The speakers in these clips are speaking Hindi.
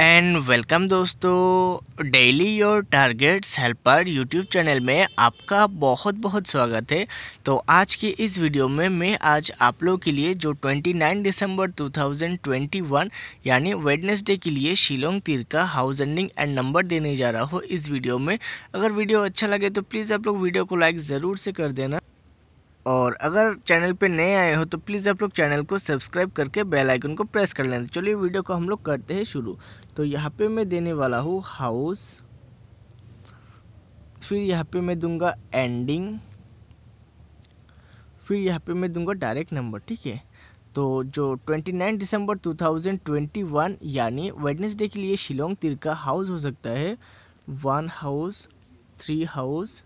एंड वेलकम दोस्तों daily your targets helper YouTube channel में आपका बहुत बहुत स्वागत है तो आज की इस वीडियो में मैं आज आप लोगों के लिए जो 29 दिसंबर 2021 यानी वेडनेसडे के लिए शिलोंग तीर का हाउस एंडिंग एंड नंबर देने जा रहा हूँ इस वीडियो में अगर वीडियो अच्छा लगे तो प्लीज़ आप लोग वीडियो को लाइक ज़रूर से कर देना और अगर चैनल पे नए आए हो तो प्लीज़ आप लोग चैनल को सब्सक्राइब करके बेल आइकन को प्रेस कर लें चलिए वीडियो को हम लोग करते हैं शुरू तो यहाँ पे मैं देने वाला हूँ हाउस फिर यहाँ पे मैं दूंगा एंडिंग फिर यहाँ पे मैं दूंगा डायरेक्ट नंबर ठीक है तो जो 29 दिसंबर 2021 यानी वेडनेसडे के लिए शिलोंग तिर का हाउस हो सकता है one house three house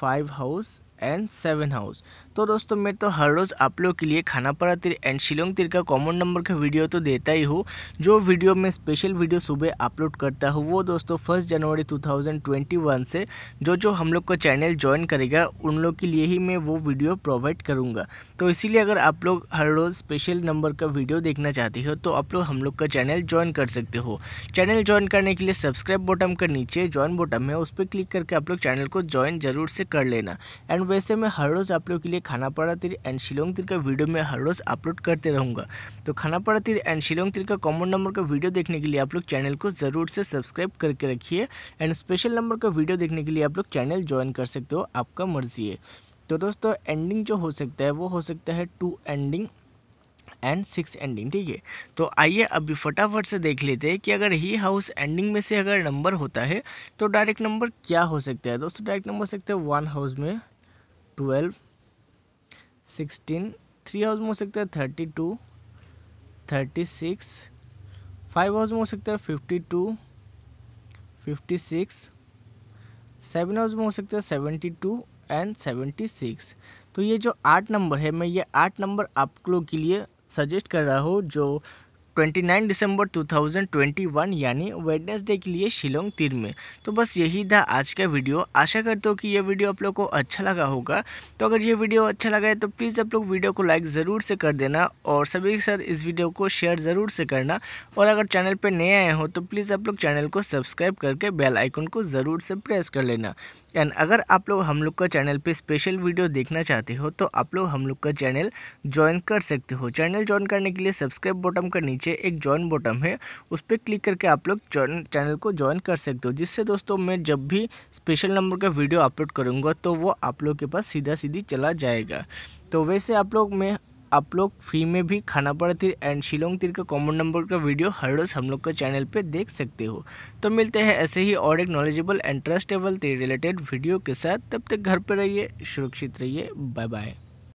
five house and seven house तो दोस्तों मैं तो हर रोज़ आप लोग के लिए पड़ा तिर एंड शिलोंग तिर का कॉमन नंबर का वीडियो तो देता ही हूँ जो वीडियो मैं स्पेशल वीडियो सुबह अपलोड करता हूँ वो दोस्तों फर्स्ट जनवरी 2021 से जो जो हम लोग का चैनल ज्वाइन करेगा उन लोग के लिए ही मैं वो वीडियो प्रोवाइड करूँगा तो इसीलिए अगर आप लोग हर रोज़ स्पेशल नंबर का वीडियो देखना चाहते हो तो आप लोग हम लोग का चैनल ज्वाइन कर सकते हो चैनल ज्वाइन करने के लिए सब्सक्राइब बटन का नीचे ज्वाइन बटन है उस पर क्लिक करके आप लोग चैनल को ज्वाइन जरूर से कर लेना एंड वैसे मैं हर रोज़ आप लोगों के लिए खाना पड़ा तिर एंड शिलोंग तिर का वीडियो मैं हर रोज़ अपलोड करते रहूँगा तो खाना पड़ा तिर एंड शिलोंग तिर का कॉमन नंबर का वीडियो देखने के लिए आप लोग चैनल को ज़रूर से सब्सक्राइब करके रखिए एंड स्पेशल नंबर का वीडियो देखने के लिए आप लोग चैनल ज्वाइन कर सकते हो आपका मर्जी है तो दोस्तों एंडिंग जो हो सकता है वो हो सकता है two ending and six ending ठीक है तो आइए अभी फटाफट से देख लेते हैं कि अगर ही हाउस एंडिंग में से अगर नंबर होता है तो डायरेक्ट नंबर क्या हो सकता है दोस्तों डायरेक्ट नंबर हो सकता है वन हाउस में ट्वेल्व सिक्सटीन थ्री हाउस में हो सकता है thirty two thirty six five house में हो सकता है fifty two fifty six seven house में हो सकता है seventy two and seventy six तो ये जो आठ नंबर है मैं ये आठ नंबर आप लोग के लिए सजेस्ट कर रहा हूँ जो 29 दिसंबर 2021 यानी वेडनेसडे के लिए शिलोंग तीर में तो बस यही था आज का वीडियो आशा करता हूँ कि यह वीडियो आप लोग को अच्छा लगा होगा तो अगर ये वीडियो अच्छा लगा है तो प्लीज़ आप लोग वीडियो को लाइक ज़रूर से कर देना और सभी के साथ इस वीडियो को शेयर ज़रूर से करना और अगर चैनल पर नए आए हो तो प्लीज़ आप लोग चैनल को सब्सक्राइब करके बेल आइकन को ज़रूर से प्रेस कर लेना एंड अगर आप लोग हम लोग का चैनल पर स्पेशल वीडियो देखना चाहते हो तो आप लोग हम लोग का चैनल ज्वाइन कर सकते हो चैनल ज्वाइन करने के लिए सब्सक्राइब बटन का नीचे नीचे एक ज्वाइन बटन है उस पर क्लिक करके आप लोग चैनल को ज्वाइन कर सकते हो जिससे दोस्तों मैं जब भी स्पेशल नंबर का वीडियो अपलोड करूँगा तो वो आप लोग के पास सीधा सीधी चला जाएगा तो वैसे आप लोग मैं आप लोग फ्री में भी पड़ा तिर एंड शिलोंग तिर का कॉमन नंबर का वीडियो हर रोज़ हम लोग के चैनल पे देख सकते हो तो मिलते हैं ऐसे ही और एक knowledgeable and trustable teer related video के साथ तब तक घर पर रहिए सुरक्षित रहिए बाय बाय